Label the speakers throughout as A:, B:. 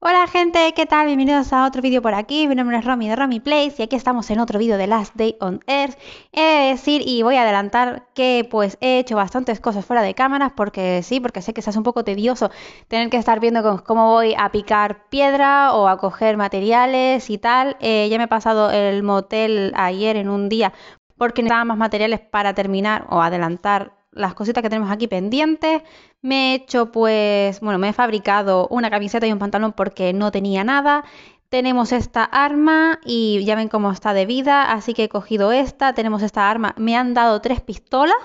A: Hola gente, ¿qué tal? Bienvenidos a otro vídeo por aquí, mi nombre es Romy de Romy Place y aquí estamos en otro vídeo de Last Day on Earth Es decir y voy a adelantar que pues he hecho bastantes cosas fuera de cámaras porque sí, porque sé que hace un poco tedioso tener que estar viendo cómo voy a picar piedra o a coger materiales y tal eh, Ya me he pasado el motel ayer en un día porque necesitaba más materiales para terminar o adelantar las cositas que tenemos aquí pendientes. Me he hecho, pues, bueno, me he fabricado una camiseta y un pantalón porque no tenía nada. Tenemos esta arma y ya ven cómo está de vida, así que he cogido esta. Tenemos esta arma, me han dado tres pistolas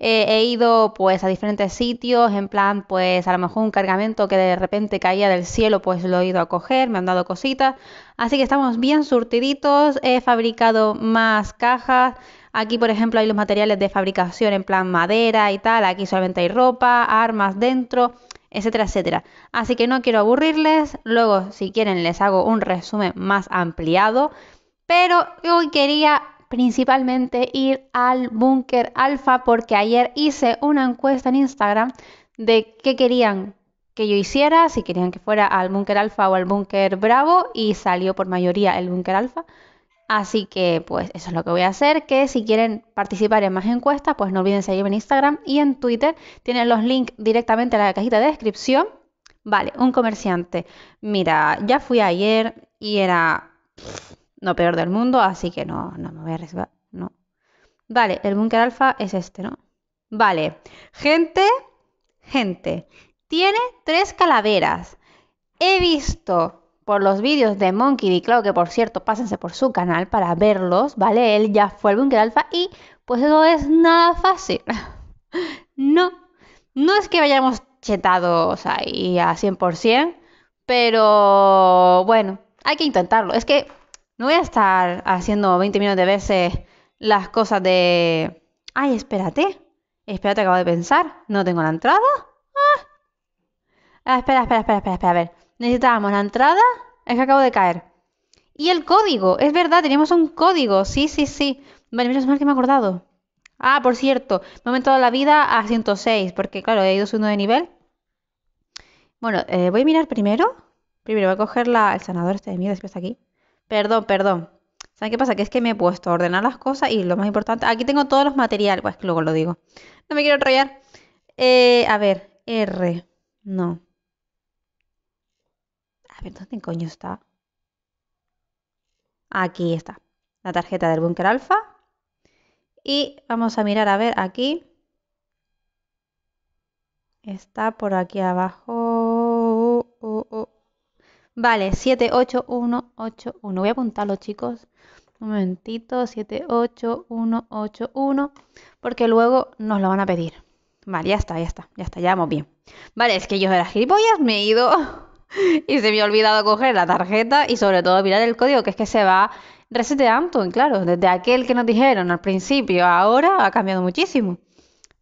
A: eh, he ido pues a diferentes sitios, en plan pues a lo mejor un cargamento que de repente caía del cielo pues lo he ido a coger, me han dado cositas, así que estamos bien surtiditos, he fabricado más cajas, aquí por ejemplo hay los materiales de fabricación en plan madera y tal, aquí solamente hay ropa, armas dentro, etcétera, etcétera. Así que no quiero aburrirles, luego si quieren les hago un resumen más ampliado, pero hoy quería principalmente ir al búnker alfa porque ayer hice una encuesta en Instagram de qué querían que yo hiciera, si querían que fuera al búnker alfa o al búnker bravo y salió por mayoría el búnker alfa. Así que pues eso es lo que voy a hacer, que si quieren participar en más encuestas, pues no olviden seguirme en Instagram y en Twitter. Tienen los links directamente en la cajita de descripción. Vale, un comerciante. Mira, ya fui ayer y era no peor del mundo, así que no, no me voy a arriesgar, no. Vale, el búnker alfa es este, ¿no? Vale, gente, gente, tiene tres calaveras. He visto por los vídeos de Monkey y clau que por cierto, pásense por su canal para verlos, ¿vale? Él ya fue el búnker alfa y pues eso es nada fácil. no, no es que vayamos chetados ahí a 100%, pero bueno, hay que intentarlo. Es que no voy a estar haciendo 20 minutos de veces las cosas de... Ay, espérate. Espérate, acabo de pensar. ¿No tengo la entrada? Ah. ah espera, espera, espera, espera, A ver. Necesitábamos la entrada. Es que acabo de caer. Y el código. Es verdad, teníamos un código. Sí, sí, sí. Vale, menos mal que me he acordado. Ah, por cierto. Me he aumentado la vida a 106. Porque, claro, he ido subiendo de nivel. Bueno, eh, voy a mirar primero. Primero voy a coger la, el sanador este de miedo. Después está aquí. Perdón, perdón. ¿Saben qué pasa? Que es que me he puesto a ordenar las cosas y lo más importante, aquí tengo todos los materiales, pues luego lo digo. No me quiero enrollar. Eh, a ver, R. No. A ver, ¿dónde coño está? Aquí está. La tarjeta del búnker alfa. Y vamos a mirar, a ver, aquí. Está por aquí abajo. Uh, uh, uh. Vale, 78181. Voy a apuntarlo, chicos. Un momentito, 78181. Porque luego nos lo van a pedir. Vale, ya está, ya está, ya está, ya vamos bien. Vale, es que yo de las gilipollas me he ido y se me ha olvidado coger la tarjeta y sobre todo mirar el código, que es que se va reseteando, claro, desde aquel que nos dijeron al principio ahora ha cambiado muchísimo.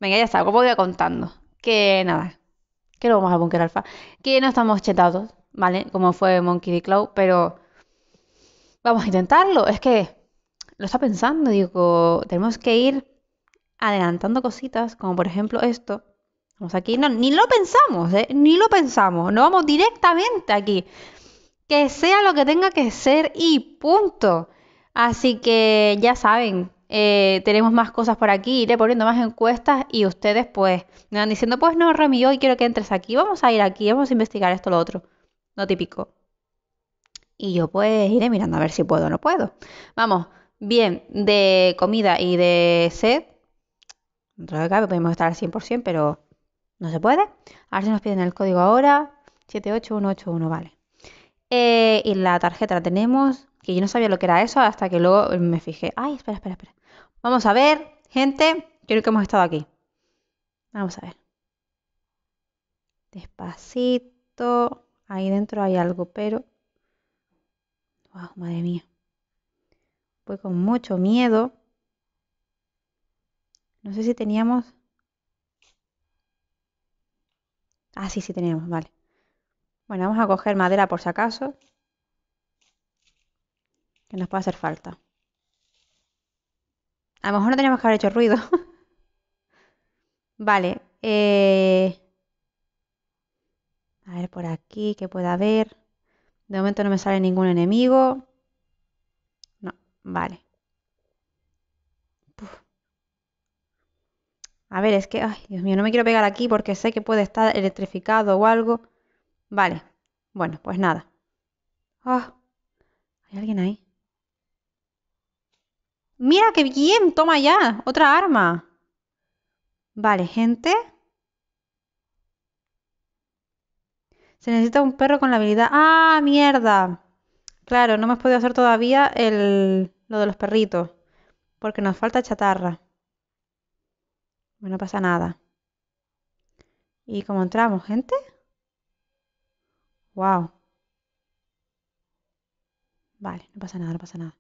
A: Venga, ya está, como voy contando. Que nada, que lo vamos a bunker alfa. Que no estamos chetados, ¿vale? Como fue Monkey D. Cloud, pero vamos a intentarlo. Es que lo está pensando, digo, tenemos que ir adelantando cositas, como por ejemplo esto. Vamos aquí, no, ni lo pensamos, ¿eh? ni lo pensamos, no vamos directamente aquí. Que sea lo que tenga que ser y punto. Así que ya saben, eh, tenemos más cosas por aquí, iré poniendo más encuestas y ustedes pues me van diciendo, pues no, yo hoy quiero que entres aquí, vamos a ir aquí, vamos a investigar esto, lo otro no típico. Y yo pues iré mirando a ver si puedo o no puedo. Vamos, bien, de comida y de sed, dentro de podemos estar al 100%, pero no se puede. A ver si nos piden el código ahora, 78181, vale. Eh, y la tarjeta la tenemos, que yo no sabía lo que era eso hasta que luego me fijé. Ay, espera, espera, espera. Vamos a ver, gente, creo que hemos estado aquí. Vamos a ver. Despacito. Ahí dentro hay algo, pero... ¡Wow! Madre mía. Fue con mucho miedo. No sé si teníamos... Ah, sí, sí teníamos, vale. Bueno, vamos a coger madera por si acaso. Que nos puede hacer falta. A lo mejor no teníamos que haber hecho ruido. vale. Eh... A ver por aquí, que pueda haber. De momento no me sale ningún enemigo. No, vale. A ver, es que, ay, Dios mío, no me quiero pegar aquí porque sé que puede estar electrificado o algo. Vale, bueno, pues nada. Ah, ¿Hay alguien ahí? ¡Mira qué bien! ¡Toma ya! ¡Otra arma! Vale, gente. Se necesita un perro con la habilidad. ¡Ah, mierda! Claro, no hemos podido hacer todavía el, lo de los perritos. Porque nos falta chatarra. no pasa nada. ¿Y cómo entramos, gente? ¡Wow! Vale, no pasa nada, no pasa nada.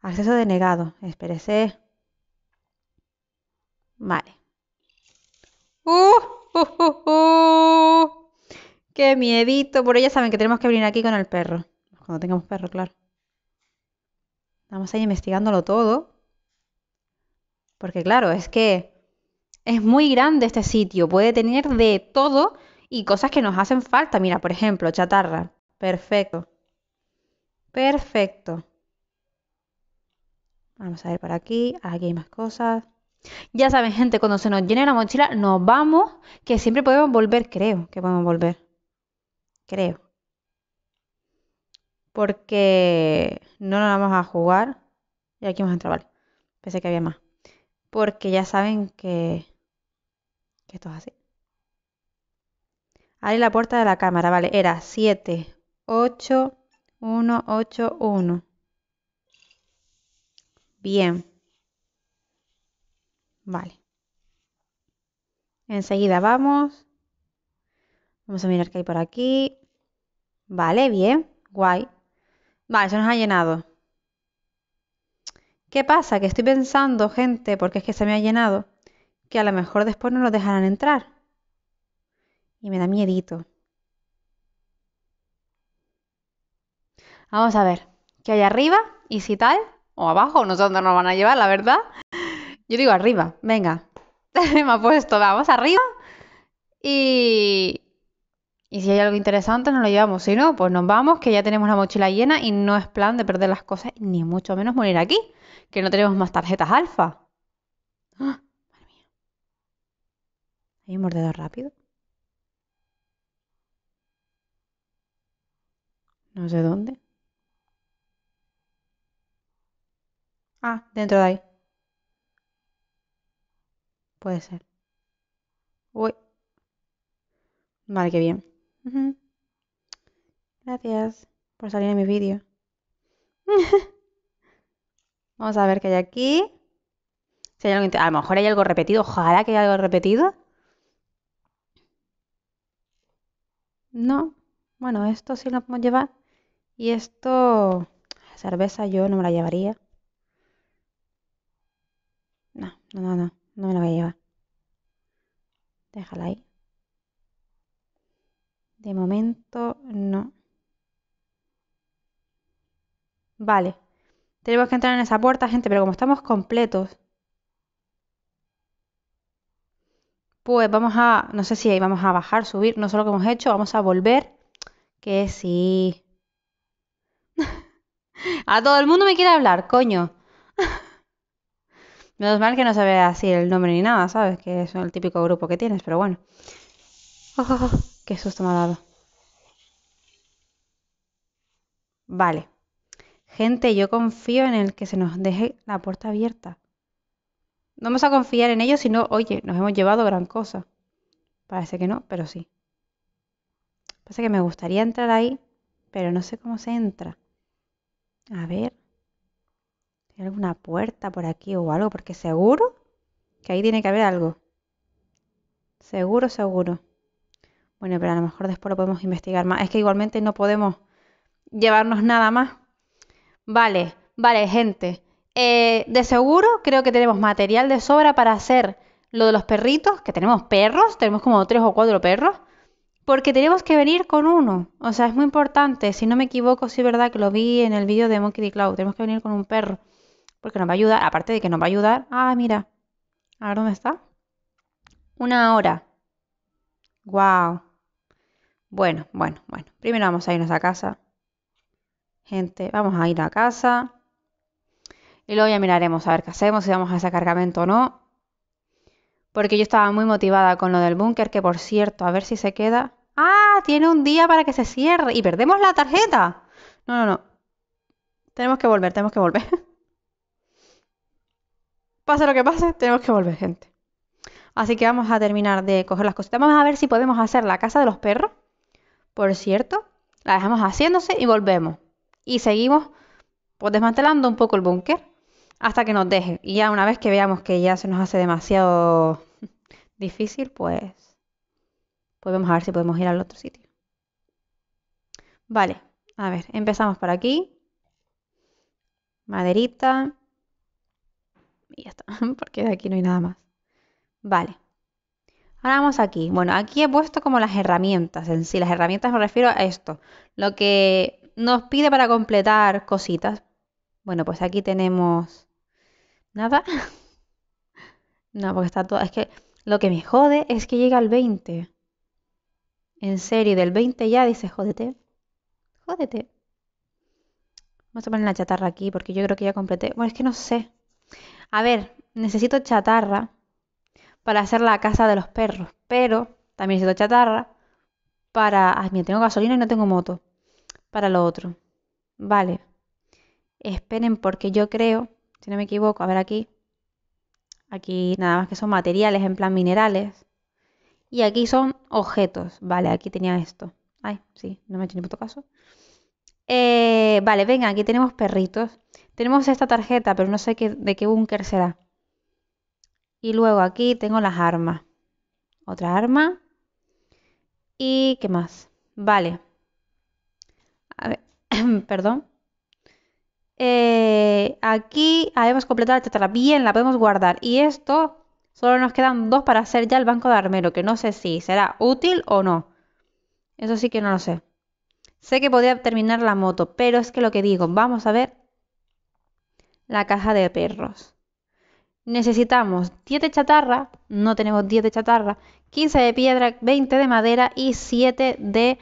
A: Acceso denegado. Espérese. Vale. ¡Uh! ¡Qué miedito! Por ella saben que tenemos que venir aquí con el perro. Cuando tengamos perro, claro. Vamos a ir investigándolo todo. Porque claro, es que es muy grande este sitio. Puede tener de todo y cosas que nos hacen falta. Mira, por ejemplo, chatarra. Perfecto. Perfecto. Vamos a ver por aquí. Aquí hay más cosas. Ya saben, gente, cuando se nos llene la mochila, nos vamos, que siempre podemos volver, creo que podemos volver. Creo. Porque no nos vamos a jugar. Y aquí vamos a entrar, vale. Pensé que había más. Porque ya saben que, que esto es así. Ahí la puerta de la cámara, vale. Era 7, 8, 1, 8, 1. Bien. Vale. Enseguida vamos. Vamos a mirar qué hay por aquí. Vale, bien, guay. Vale, se nos ha llenado. ¿Qué pasa? Que estoy pensando, gente, porque es que se me ha llenado, que a lo mejor después no lo dejarán entrar. Y me da miedito. Vamos a ver qué hay arriba y si tal, o abajo, no sé dónde nos van a llevar, la verdad. Yo digo arriba, venga. Me ha puesto, vamos arriba. Y, y si hay algo interesante, nos lo llevamos. Si no, pues nos vamos, que ya tenemos la mochila llena y no es plan de perder las cosas, ni mucho menos morir aquí, que no tenemos más tarjetas alfa. ¡Ah! Madre mía. Hay un mordedor rápido. No sé dónde. Ah, dentro de ahí. Puede ser. Uy. Vale, qué bien. Gracias por salir en mi vídeo. Vamos a ver qué hay aquí. a lo mejor hay algo repetido. Ojalá que haya algo repetido. No. Bueno, esto sí lo podemos llevar. Y esto... Cerveza yo no me la llevaría. No, no, no. no. No me la voy a llevar. Déjala ahí. De momento no. Vale. Tenemos que entrar en esa puerta, gente, pero como estamos completos. Pues vamos a, no sé si ahí vamos a bajar, subir, no sé lo que hemos hecho, vamos a volver. Que sí. a todo el mundo me quiere hablar, coño. Menos mal que no se ve así el nombre ni nada, ¿sabes? Que es el típico grupo que tienes, pero bueno. Ah, ah, ah, ¡Qué susto me ha dado! Vale. Gente, yo confío en el que se nos deje la puerta abierta. No vamos a confiar en ellos, no, oye, nos hemos llevado gran cosa. Parece que no, pero sí. Parece que me gustaría entrar ahí, pero no sé cómo se entra. A ver. ¿Hay alguna puerta por aquí o algo? Porque seguro que ahí tiene que haber algo. Seguro, seguro. Bueno, pero a lo mejor después lo podemos investigar más. Es que igualmente no podemos llevarnos nada más. Vale, vale, gente. Eh, de seguro creo que tenemos material de sobra para hacer lo de los perritos, que tenemos perros, tenemos como tres o cuatro perros, porque tenemos que venir con uno. O sea, es muy importante. Si no me equivoco, sí es verdad que lo vi en el vídeo de Monkey D. Cloud. Tenemos que venir con un perro porque nos va a ayudar, aparte de que nos va a ayudar, ah, mira, a ver dónde está. Una hora. ¡Guau! Bueno, bueno, bueno. Primero vamos a irnos a casa. Gente, vamos a ir a casa. Y luego ya miraremos a ver qué hacemos, si vamos a ese cargamento o no. Porque yo estaba muy motivada con lo del búnker, que por cierto, a ver si se queda. Ah, tiene un día para que se cierre. Y perdemos la tarjeta. No, no, no. Tenemos que volver, tenemos que volver. pase lo que pase, tenemos que volver, gente. Así que vamos a terminar de coger las cositas. Vamos a ver si podemos hacer la casa de los perros. Por cierto, la dejamos haciéndose y volvemos. Y seguimos pues, desmantelando un poco el búnker hasta que nos deje. Y ya una vez que veamos que ya se nos hace demasiado difícil, pues, Podemos pues ver si podemos ir al otro sitio. Vale, a ver, empezamos por aquí. Maderita. Y ya está, porque de aquí no hay nada más. Vale. Ahora vamos aquí. Bueno, aquí he puesto como las herramientas en sí. Las herramientas me refiero a esto. Lo que nos pide para completar cositas. Bueno, pues aquí tenemos... ¿Nada? no, porque está todo... Es que lo que me jode es que llega al 20. En serie del 20 ya dice, jódete. Jódete. Vamos a poner la chatarra aquí porque yo creo que ya completé. Bueno, es que no sé. A ver, necesito chatarra para hacer la casa de los perros, pero también necesito chatarra para... Ay, mira, tengo gasolina y no tengo moto. Para lo otro. Vale. Esperen porque yo creo, si no me equivoco, a ver aquí. Aquí nada más que son materiales, en plan minerales. Y aquí son objetos. Vale, aquí tenía esto. Ay, sí, no me he hecho ni puto caso. Eh, vale, venga, aquí tenemos perritos. Tenemos esta tarjeta, pero no sé de qué búnker será. Y luego aquí tengo las armas. Otra arma. ¿Y qué más? Vale. A ver, perdón. Eh, aquí habíamos completado la tetra, Bien, la podemos guardar. Y esto, solo nos quedan dos para hacer ya el banco de armero, que no sé si será útil o no. Eso sí que no lo sé. Sé que podría terminar la moto, pero es que lo que digo, vamos a ver la caja de perros. Necesitamos 10 de chatarra, no tenemos 10 de chatarra, 15 de piedra, 20 de madera y 7 de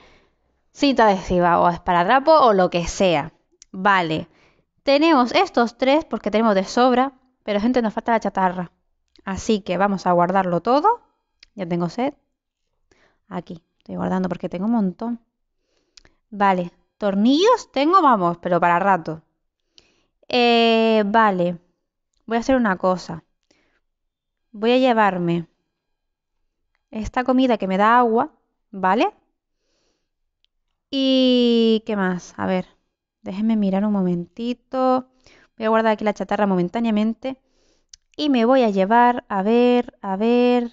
A: cinta adhesiva o esparadrapo o lo que sea. Vale, tenemos estos tres porque tenemos de sobra, pero gente nos falta la chatarra. Así que vamos a guardarlo todo. Ya tengo sed. Aquí, estoy guardando porque tengo un montón. Vale, tornillos tengo, vamos, pero para rato. Eh, vale, voy a hacer una cosa. Voy a llevarme esta comida que me da agua, ¿vale? Y qué más, a ver, déjenme mirar un momentito. Voy a guardar aquí la chatarra momentáneamente. Y me voy a llevar, a ver, a ver.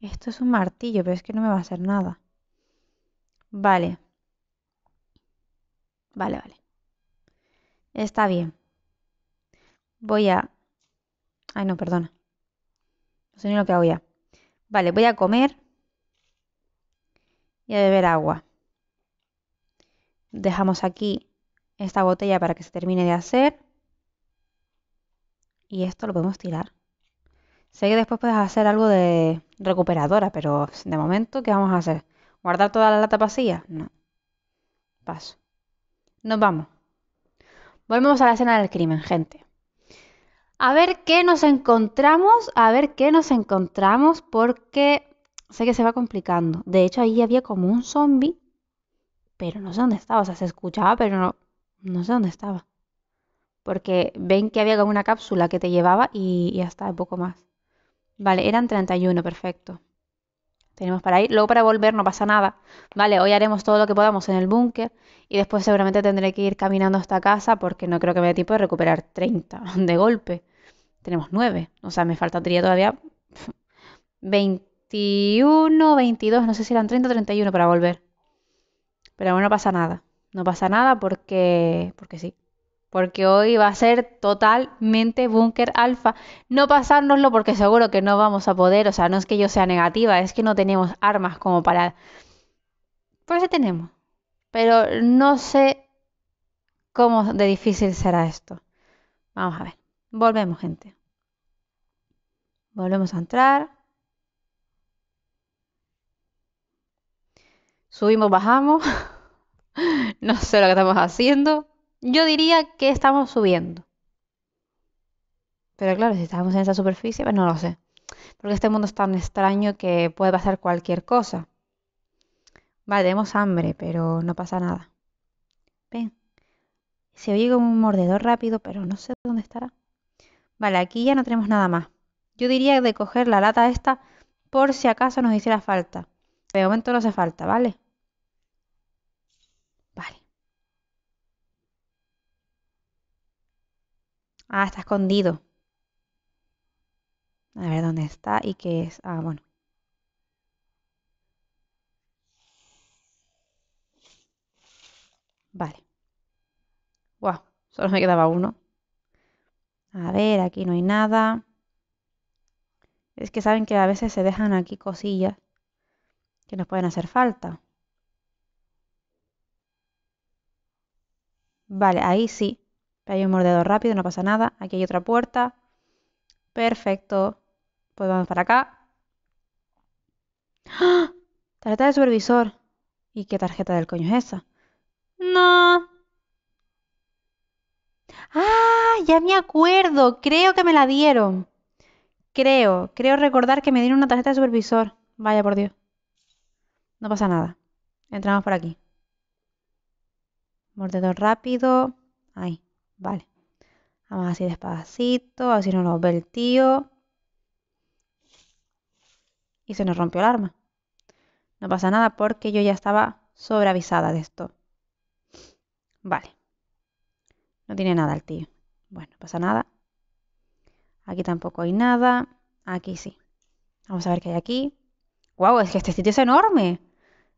A: Esto es un martillo, pero es que no me va a hacer nada. Vale. Vale, vale. Está bien. Voy a... Ay, no, perdona. No sé ni lo que hago ya. Vale, voy a comer y a beber agua. Dejamos aquí esta botella para que se termine de hacer. Y esto lo podemos tirar. Sé que después puedes hacer algo de recuperadora, pero de momento, ¿qué vamos a hacer? ¿Guardar toda la lata vacía? No. Paso. Nos vamos. Volvemos a la escena del crimen, gente. A ver qué nos encontramos, a ver qué nos encontramos, porque sé que se va complicando. De hecho, ahí había como un zombie, pero no sé dónde estaba. O sea, se escuchaba, pero no, no sé dónde estaba. Porque ven que había como una cápsula que te llevaba y, ya está, poco más. Vale, eran 31, perfecto tenemos para ir. Luego para volver no pasa nada. Vale, hoy haremos todo lo que podamos en el búnker y después seguramente tendré que ir caminando hasta casa porque no creo que me dé tiempo de recuperar 30 de golpe. Tenemos 9, o sea, me faltaría todavía 21, 22, no sé si eran 30 o 31 para volver. Pero bueno, no pasa nada. No pasa nada porque porque sí porque hoy va a ser totalmente búnker alfa. No pasárnoslo porque seguro que no vamos a poder, o sea, no es que yo sea negativa, es que no tenemos armas como para... Pues sí tenemos, pero no sé cómo de difícil será esto. Vamos a ver, volvemos gente. Volvemos a entrar. Subimos, bajamos. no sé lo que estamos haciendo. Yo diría que estamos subiendo. Pero claro, si estamos en esa superficie, pues no lo sé. Porque este mundo es tan extraño que puede pasar cualquier cosa. Vale, tenemos hambre, pero no pasa nada. Ven. Se oye como un mordedor rápido, pero no sé dónde estará. Vale, aquí ya no tenemos nada más. Yo diría de coger la lata esta por si acaso nos hiciera falta. De momento no hace falta, ¿vale? Ah, está escondido. A ver dónde está y qué es. Ah, bueno. Vale. Wow, solo me quedaba uno. A ver, aquí no hay nada. Es que saben que a veces se dejan aquí cosillas que nos pueden hacer falta. Vale, ahí sí hay un mordedor rápido, no pasa nada. Aquí hay otra puerta. Perfecto. Pues vamos para acá. ¡Ah! Tarjeta de supervisor. ¿Y qué tarjeta del coño es esa? No. Ah, ya me acuerdo. Creo que me la dieron. Creo, creo recordar que me dieron una tarjeta de supervisor. Vaya por Dios. No pasa nada. Entramos por aquí. Mordedor rápido. Ahí. Vale. Vamos así despacito, a ver si no nos ve el tío. Y se nos rompió el arma. No pasa nada porque yo ya estaba sobreavisada de esto. Vale. No tiene nada el tío. Bueno, no pasa nada. Aquí tampoco hay nada. Aquí sí. Vamos a ver qué hay aquí. ¡Guau! es que este sitio es enorme.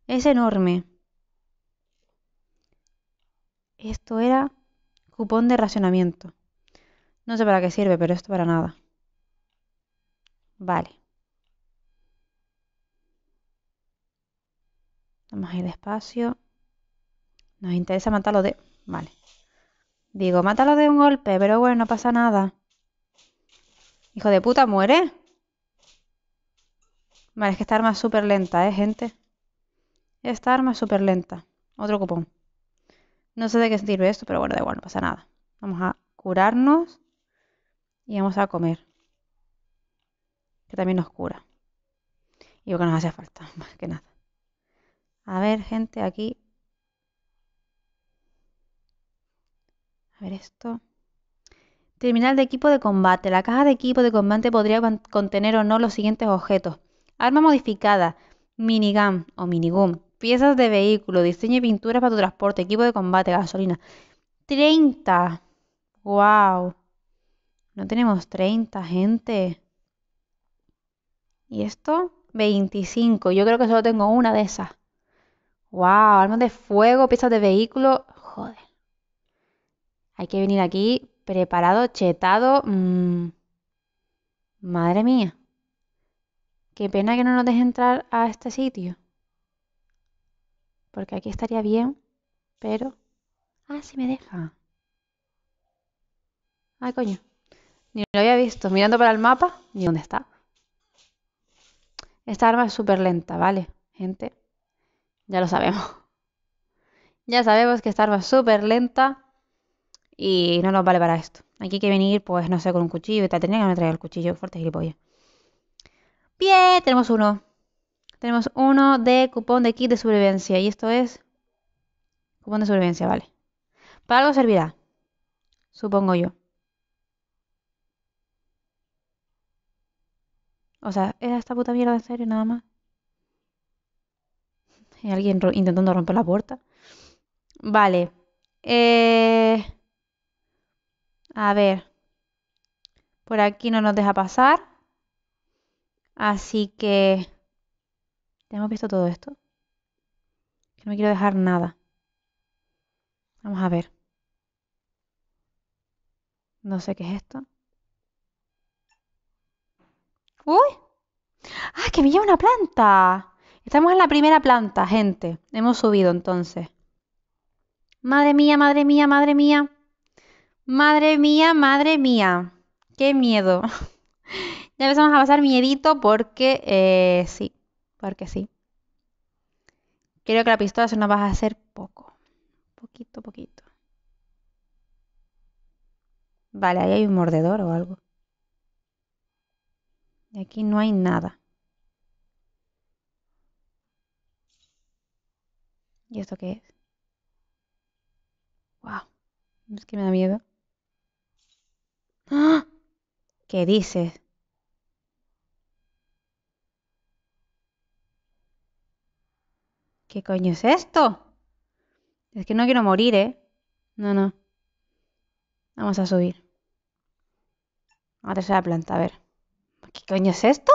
A: Es enorme. Esto era Cupón de racionamiento. No sé para qué sirve, pero esto para nada. Vale. Vamos a ir despacio. Nos interesa matarlo de... Vale. Digo, mátalo de un golpe, pero bueno, no pasa nada. Hijo de puta, muere. Vale, es que esta arma es súper lenta, ¿eh, gente? Esta arma es súper lenta. Otro cupón. No sé de qué sirve esto, pero bueno, da igual, no pasa nada. Vamos a curarnos y vamos a comer. Que también nos cura. Y lo que nos hace falta, más que nada. A ver, gente, aquí. A ver esto. Terminal de equipo de combate. La caja de equipo de combate podría contener o no los siguientes objetos. Arma modificada, minigun o minigum, piezas de vehículo, diseño y pinturas para tu transporte, equipo de combate, gasolina. 30. ¡Wow! No tenemos 30, gente. ¿Y esto? 25. Yo creo que solo tengo una de esas. ¡Wow! Armas de fuego, piezas de vehículo. Joder. Hay que venir aquí preparado, chetado. Mm. Madre mía. Qué pena que no nos deje entrar a este sitio. Porque aquí estaría bien, pero... Ah, si me deja. Ay, coño. Ni lo había visto. Mirando para el mapa, ni dónde está. Esta arma es súper lenta, ¿vale? Gente, ya lo sabemos. Ya sabemos que esta arma es súper lenta y no nos vale para esto. Aquí hay que venir, pues, no sé, con un cuchillo y te Tenía que traer el cuchillo, fuerte gilipollas. Bien, tenemos uno. Tenemos uno de cupón de kit de supervivencia. Y esto es cupón de supervivencia, vale. Para algo servirá, supongo yo. O sea, ¿es esta puta mierda en serio, nada más. ¿Hay alguien intentando romper la puerta. Vale. Eh, a ver. Por aquí no nos deja pasar. Así que hemos visto todo esto. Que no me quiero dejar nada. Vamos a ver. No sé qué es esto. ¡Uy! ¡Ah, que me lleva una planta! Estamos en la primera planta, gente. Hemos subido entonces. Madre mía, madre mía, madre mía. Madre mía, madre mía. Qué miedo. ya empezamos a pasar miedito porque eh, sí porque sí. Creo que la pistola se nos va a hacer poco, poquito, poquito. Vale, ahí hay un mordedor o algo. Y aquí no hay nada. ¿Y esto qué es? ¡Wow! Es que me da miedo. ¡Ah! ¿Qué dices? ¿Qué coño es esto? Es que no quiero morir, ¿eh? No, no. Vamos a subir. A la planta, a ver. ¿Qué coño es esto?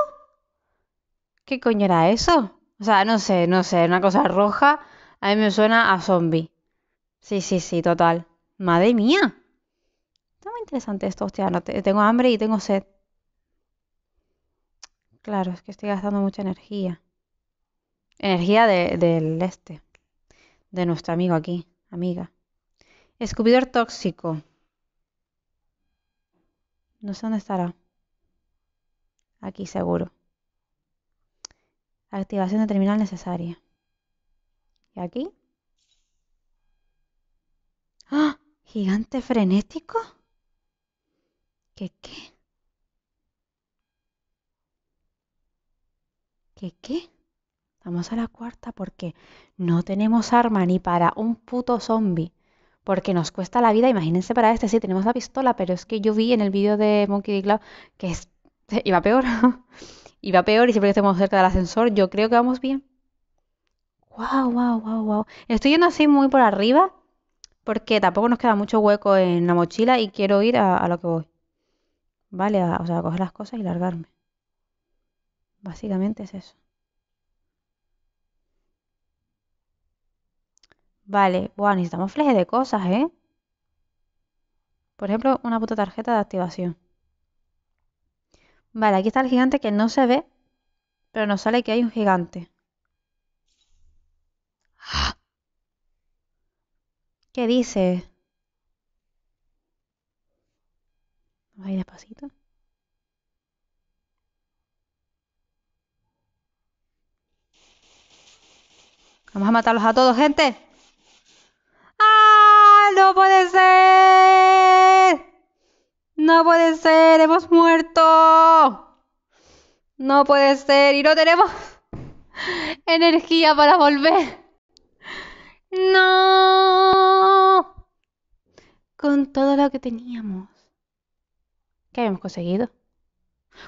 A: ¿Qué coño era eso? O sea, no sé, no sé. Una cosa roja a mí me suena a zombie. Sí, sí, sí, total. Madre mía. Está muy interesante esto, hostia. No tengo hambre y tengo sed. Claro, es que estoy gastando mucha energía. Energía de, del este, de nuestro amigo aquí, amiga. Escupidor tóxico. No sé dónde estará. Aquí seguro. Activación de terminal necesaria. ¿Y aquí? ¡Ah! ¿Gigante frenético? ¿Qué qué? ¿Qué qué? Vamos a la cuarta porque no tenemos arma ni para un puto zombie. Porque nos cuesta la vida. Imagínense para este, sí, tenemos la pistola, pero es que yo vi en el vídeo de Monkey D. Cloud que es, iba peor. iba peor y siempre que estemos cerca del ascensor, yo creo que vamos bien. ¡Wow, wow, wow, wow! Estoy yendo así muy por arriba porque tampoco nos queda mucho hueco en la mochila y quiero ir a, lo que voy. Vale, o sea, a coger las cosas y largarme. Básicamente es eso. Vale, bueno, necesitamos fleje de cosas, ¿eh? Por ejemplo, una puta tarjeta de activación. Vale, aquí está el gigante que no se ve, pero nos sale que hay un gigante. ¿Qué dice? Vamos ir despacito. Vamos a matarlos a todos, gente no puede ser. No puede ser, hemos muerto. No puede ser y no tenemos energía para volver. No. Con todo lo que teníamos. ¿Qué habíamos conseguido?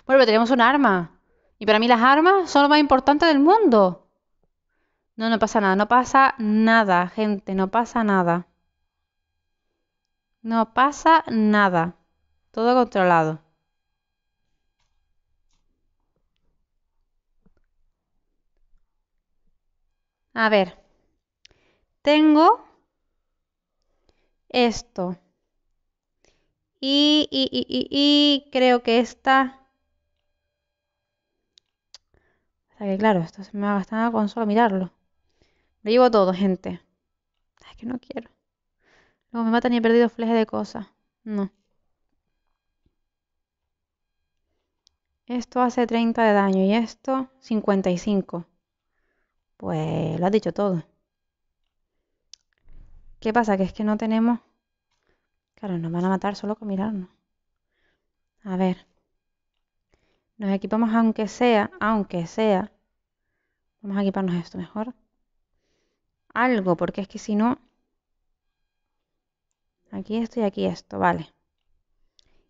A: Bueno, pero tenemos un arma. Y para mí las armas son lo más importante del mundo. No, no pasa nada, no pasa nada, gente, no pasa nada. No pasa nada. Todo controlado. A ver. Tengo esto. Y, creo que esta... O que claro, esto se me va a gastar la consola mirarlo. Lo llevo todo, gente. Es que no quiero me matan y he perdido fleje de cosas. No. Esto hace 30 de daño y esto 55. Pues lo ha dicho todo. ¿Qué pasa? Que es que no tenemos... Claro, nos van a matar solo con mirarnos. A ver. Nos equipamos aunque sea, aunque sea. Vamos a equiparnos esto mejor. Algo, porque es que si no... Aquí esto y aquí esto, vale.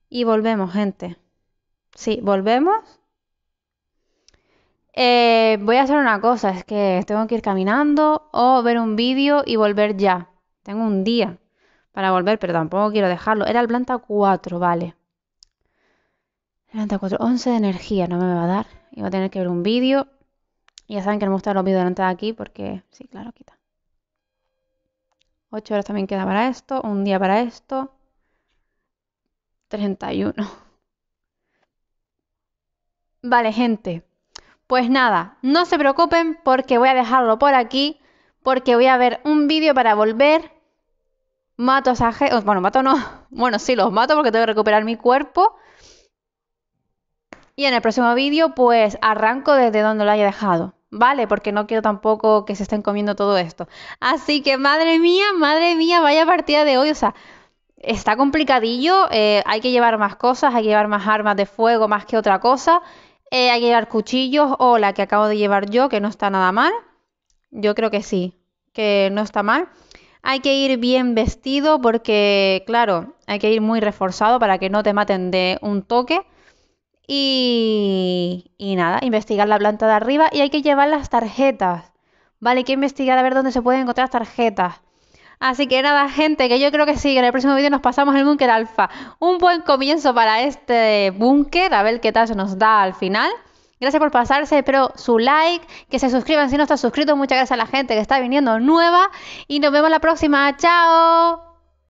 A: Y volvemos, gente. Sí, volvemos. Eh, voy a hacer una cosa, es que tengo que ir caminando o ver un vídeo y volver ya. Tengo un día para volver, pero tampoco quiero dejarlo. Era el planta 4, vale. Planta 4, 11 de energía, no me va a dar. Y voy a tener que ver un vídeo. Ya saben que no me gustan los vídeos delante de aquí porque... Sí, claro, quita. 8 horas también queda para esto, un día para esto, 31. Vale, gente. Pues nada, no se preocupen porque voy a dejarlo por aquí, porque voy a ver un vídeo para volver. Mato a oh, bueno, mato no, bueno, sí los mato porque tengo que recuperar mi cuerpo. Y en el próximo vídeo pues arranco desde donde lo haya dejado. ¿vale? Porque no quiero tampoco que se estén comiendo todo esto. Así que, madre mía, madre mía, vaya partida de hoy, o sea, está complicadillo, eh, hay que llevar más cosas, hay que llevar más armas de fuego, más que otra cosa, eh, hay que llevar cuchillos o la que acabo de llevar yo, que no está nada mal, yo creo que sí, que no está mal. Hay que ir bien vestido porque, claro, hay que ir muy reforzado para que no te maten de un toque. Y, nada, investigar la planta de arriba y hay que llevar las tarjetas. Vale, hay que investigar a ver dónde se pueden encontrar tarjetas. Así que nada, gente, que yo creo que sí, que en el próximo vídeo nos pasamos el búnker alfa. Un buen comienzo para este búnker, a ver qué tal se nos da al final. Gracias por pasarse, espero su like, que se suscriban si no están suscrito, Muchas gracias a la gente que está viniendo nueva y nos vemos la próxima. ¡Chao!